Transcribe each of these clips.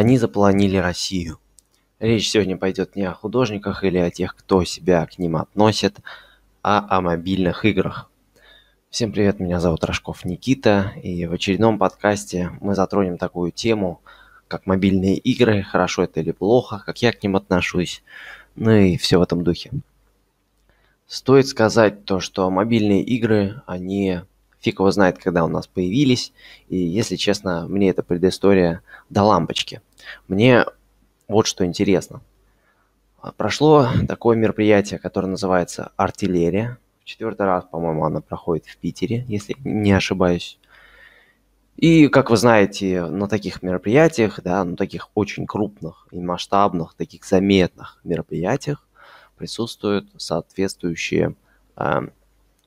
Они заполонили Россию. Речь сегодня пойдет не о художниках или о тех, кто себя к ним относит, а о мобильных играх. Всем привет, меня зовут Рожков Никита, и в очередном подкасте мы затронем такую тему, как мобильные игры, хорошо это или плохо, как я к ним отношусь, ну и все в этом духе. Стоит сказать то, что мобильные игры, они фиг его знает, когда у нас появились, и если честно, мне эта предыстория до лампочки – мне вот что интересно. А, прошло такое мероприятие, которое называется «Артиллерия». В четвертый раз, по-моему, она проходит в Питере, если не ошибаюсь. И, как вы знаете, на таких мероприятиях, да, на таких очень крупных и масштабных, таких заметных мероприятиях присутствуют соответствующие э,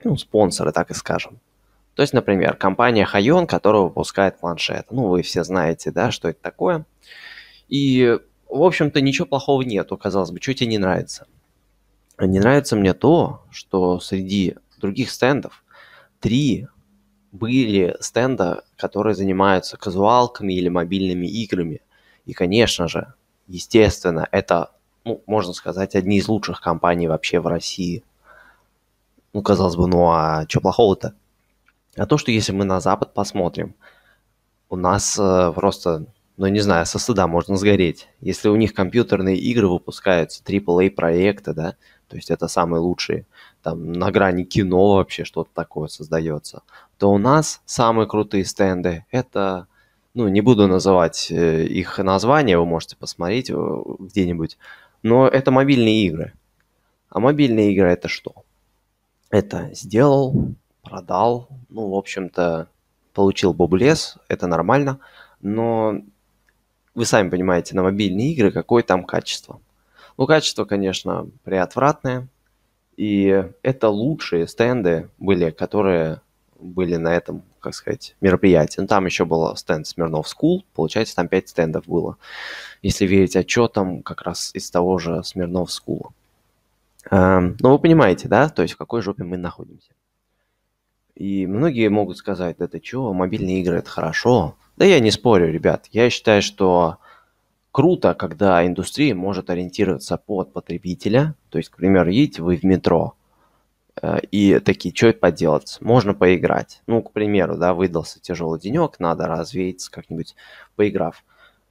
ну, спонсоры, так и скажем. То есть, например, компания Хайон, которая выпускает планшет. Ну, вы все знаете, да, что это такое. И, в общем-то, ничего плохого нету, казалось бы, что тебе не нравится. Не нравится мне то, что среди других стендов три были стенда, которые занимаются казуалками или мобильными играми. И, конечно же, естественно, это, ну, можно сказать, одни из лучших компаний вообще в России. Ну, казалось бы, ну а что плохого-то? А то, что если мы на Запад посмотрим, у нас э, просто но не знаю, со стыда можно сгореть. Если у них компьютерные игры выпускаются, AAA проекты, да, то есть это самые лучшие, там на грани кино вообще что-то такое создается, то у нас самые крутые стенды это, ну, не буду называть э, их названия, вы можете посмотреть э, где-нибудь, но это мобильные игры. А мобильные игры это что? Это сделал, продал, ну, в общем-то, получил бублес, это нормально, но вы сами понимаете, на мобильные игры, какое там качество. Ну, качество, конечно, приотвратное. И это лучшие стенды были, которые были на этом, как сказать, мероприятии. Ну, там еще был стенд Смирнов School, получается, там 5 стендов было. Если верить отчетам, как раз из того же Смирнов School. Эм, ну, вы понимаете, да, то есть в какой жопе мы находимся. И многие могут сказать, да ты чё, мобильные игры это хорошо. Да я не спорю, ребят. Я считаю, что круто, когда индустрия может ориентироваться под потребителя. То есть, к примеру, едете вы в метро, э, и такие, что поделать, можно поиграть. Ну, к примеру, да, выдался тяжелый денек, надо развеяться как-нибудь, поиграв.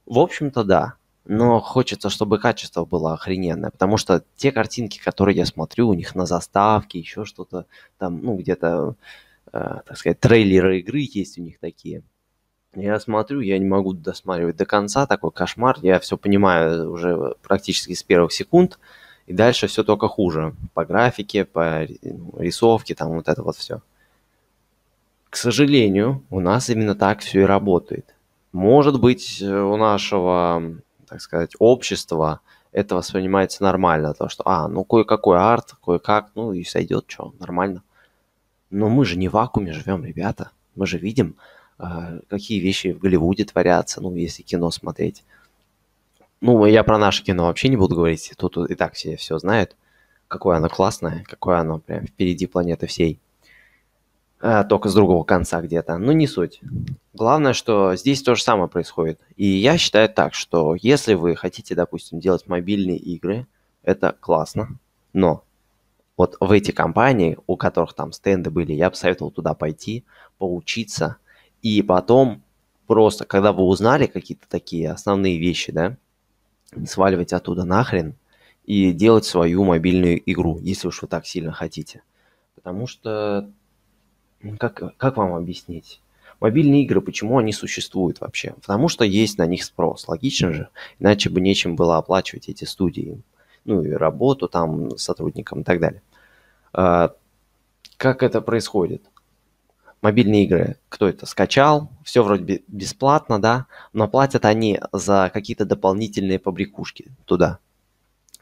В общем-то, да, но хочется, чтобы качество было охрененное, потому что те картинки, которые я смотрю, у них на заставке, еще что-то там, ну, где-то Э, так сказать, трейлеры игры есть у них такие. Я смотрю, я не могу досматривать до конца, такой кошмар. Я все понимаю уже практически с первых секунд. И дальше все только хуже. По графике, по ну, рисовке, там вот это вот все. К сожалению, у нас именно так все и работает. Может быть, э, у нашего, так сказать, общества это воспринимается нормально. То, что, а, ну кое-какой арт, кое-как, ну и сойдет, что, нормально. Но мы же не в вакууме живем, ребята. Мы же видим, а, какие вещи в Голливуде творятся, ну, если кино смотреть. Ну, я про наше кино вообще не буду говорить, тут и так все все знают, какое оно классное, какое оно прям впереди планеты всей. А, только с другого конца где-то, ну не суть. Главное, что здесь то же самое происходит. И я считаю так, что если вы хотите, допустим, делать мобильные игры, это классно, но вот в эти компании, у которых там стенды были, я бы советовал туда пойти, поучиться, и потом просто, когда вы узнали какие-то такие основные вещи, да, сваливать оттуда нахрен и делать свою мобильную игру, если уж вы так сильно хотите. Потому что, ну, как, как вам объяснить? Мобильные игры, почему они существуют вообще? Потому что есть на них спрос, логично же, иначе бы нечем было оплачивать эти студии ну и работу там сотрудникам и так далее. А, как это происходит? Мобильные игры, кто это скачал, все вроде бесплатно, да, но платят они за какие-то дополнительные побрякушки туда.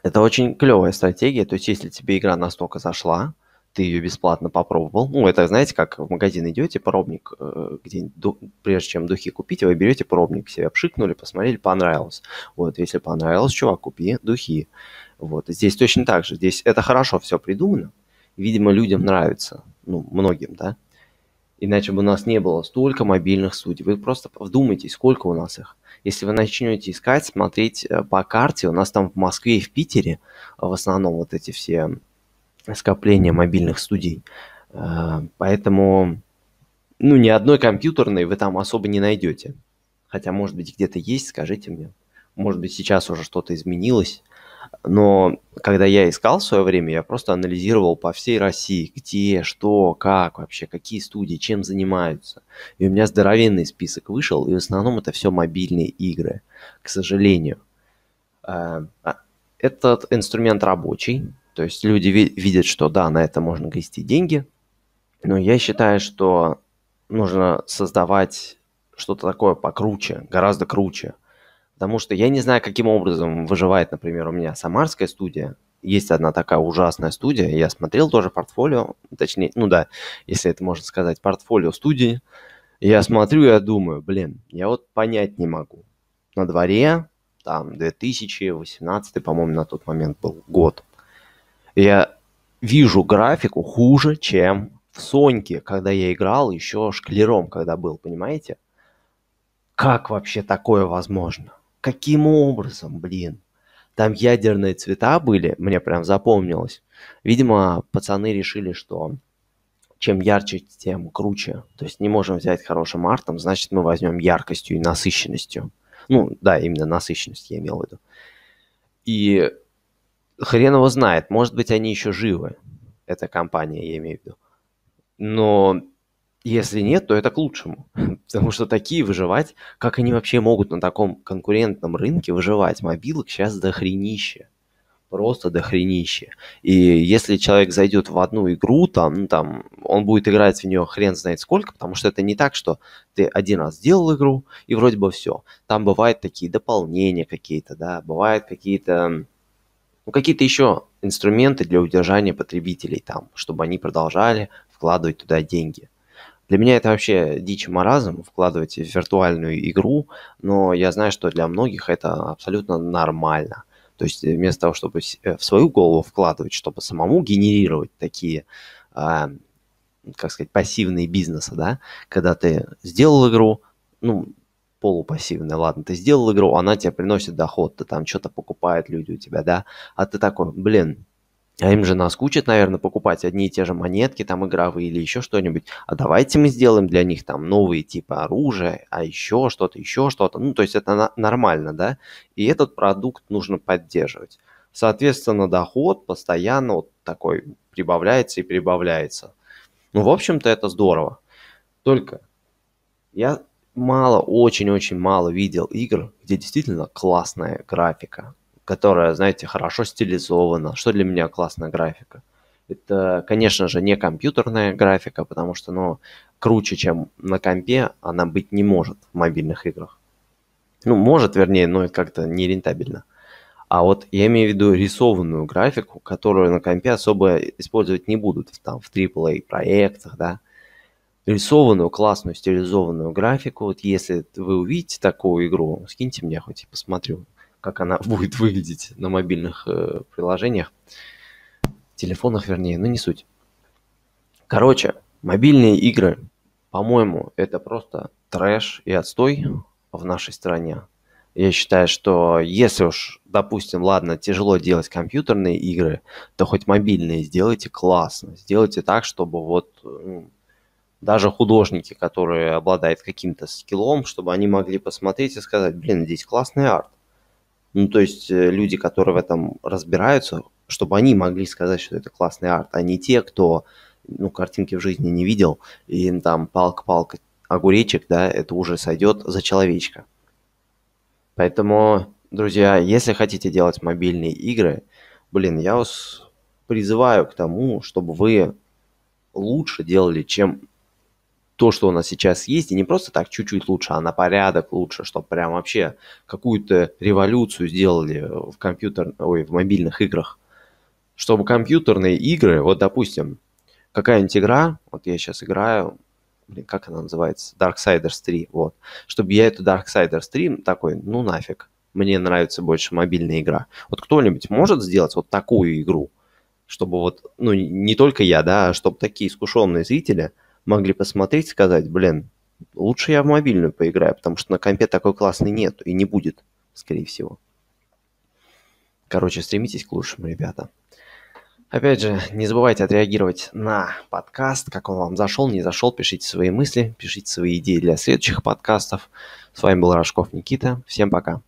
Это очень клевая стратегия, то есть если тебе игра настолько зашла, ты ее бесплатно попробовал. Ну, это, знаете, как в магазин идете, пробник э, где прежде чем духи купить, вы берете пробник, себе обшикнули, посмотрели, понравилось. Вот, если понравилось, чувак, купи духи. Вот. Здесь точно так же. Здесь это хорошо все придумано. Видимо, людям нравится. Ну, многим, да. Иначе бы у нас не было столько мобильных студий. Вы просто вдумайтесь, сколько у нас их. Если вы начнете искать, смотреть э, по карте, у нас там в Москве и в Питере э, в основном вот эти все скопления мобильных студий. Э, поэтому, ну, ни одной компьютерной вы там особо не найдете. Хотя, может быть, где-то есть, скажите мне. Может быть, сейчас уже что-то изменилось. Но когда я искал в свое время, я просто анализировал по всей России, где, что, как вообще, какие студии, чем занимаются. И у меня здоровенный список вышел, и в основном это все мобильные игры, к сожалению. А, а, этот инструмент рабочий, то есть люди видят, что да, на это можно гасти деньги, но я считаю, что нужно создавать что-то такое покруче, гораздо круче – Потому что я не знаю, каким образом выживает, например, у меня самарская студия. Есть одна такая ужасная студия. Я смотрел тоже портфолио, точнее, ну да, если это можно сказать, портфолио студии. Я смотрю, я думаю, блин, я вот понять не могу. На дворе, там, 2018, по-моему, на тот момент был год. Я вижу графику хуже, чем в Соньке, когда я играл еще шклером, когда был, понимаете? Как вообще такое возможно? каким образом, блин? Там ядерные цвета были, мне прям запомнилось. Видимо, пацаны решили, что чем ярче, тем круче. То есть не можем взять хорошим артом, значит мы возьмем яркостью и насыщенностью. Ну да, именно насыщенность я имел в виду. И хрен его знает, может быть они еще живы, эта компания, я имею в виду. Но если нет, то это к лучшему, потому что такие выживать, как они вообще могут на таком конкурентном рынке выживать? Мобилок сейчас дохренище, просто дохренище. И если человек зайдет в одну игру, там, ну, там, он будет играть в нее хрен знает сколько, потому что это не так, что ты один раз сделал игру и вроде бы все. Там бывают такие дополнения какие-то, да, бывают какие-то ну, какие-то еще инструменты для удержания потребителей там, чтобы они продолжали вкладывать туда деньги. Для меня это вообще дичь маразм вкладывать в виртуальную игру, но я знаю, что для многих это абсолютно нормально. То есть э, вместо того, чтобы э, в свою голову вкладывать, чтобы самому генерировать такие, э, как сказать, пассивные бизнесы, да, когда ты сделал игру, ну, полупассивная, ладно, ты сделал игру, она тебе приносит доход, ты там что-то покупают люди у тебя, да, а ты такой, блин, а им же наскучит, наверное, покупать одни и те же монетки, там, игровые или еще что-нибудь. А давайте мы сделаем для них там новые типы оружия, а еще что-то, еще что-то. Ну, то есть это на- нормально, да? И этот продукт нужно поддерживать. Соответственно, доход постоянно вот такой прибавляется и прибавляется. Ну, в общем-то, это здорово. Только я мало, очень-очень мало видел игр, где действительно классная графика, которая, знаете, хорошо стилизована, что для меня классная графика. Это, конечно же, не компьютерная графика, потому что, ну, круче, чем на компе, она быть не может в мобильных играх. Ну, может, вернее, но это как-то нерентабельно. А вот я имею в виду рисованную графику, которую на компе особо использовать не будут там, в AAA проектах, да. Рисованную, классную, стилизованную графику. Вот если вы увидите такую игру, скиньте мне хоть и посмотрю как она будет выглядеть на мобильных э, приложениях, телефонах вернее, но ну, не суть. Короче, мобильные игры, по-моему, это просто трэш и отстой в нашей стране. Я считаю, что если уж, допустим, ладно, тяжело делать компьютерные игры, то хоть мобильные сделайте классно. Сделайте так, чтобы вот ну, даже художники, которые обладают каким-то скиллом, чтобы они могли посмотреть и сказать, блин, здесь классный арт. Ну, то есть э, люди, которые в этом разбираются, чтобы они могли сказать, что это классный арт, а не те, кто ну, картинки в жизни не видел, и там палка-палка, огуречек, да, это уже сойдет за человечка. Поэтому, друзья, если хотите делать мобильные игры, блин, я вас призываю к тому, чтобы вы лучше делали, чем то, что у нас сейчас есть, и не просто так чуть-чуть лучше, а на порядок лучше, чтобы прям вообще какую-то революцию сделали в компьютер, ой, в мобильных играх. Чтобы компьютерные игры, вот, допустим, какая-нибудь игра, вот я сейчас играю, блин, как она называется, Darksiders 3, вот, чтобы я эту Darksiders 3 такой, ну нафиг, мне нравится больше мобильная игра. Вот кто-нибудь может сделать вот такую игру, чтобы вот, ну, не только я, да, а чтобы такие искушенные зрители – могли посмотреть сказать, блин, лучше я в мобильную поиграю, потому что на компе такой классный нет и не будет, скорее всего. Короче, стремитесь к лучшему, ребята. Опять же, не забывайте отреагировать на подкаст, как он вам зашел, не зашел, пишите свои мысли, пишите свои идеи для следующих подкастов. С вами был Рожков Никита, всем пока.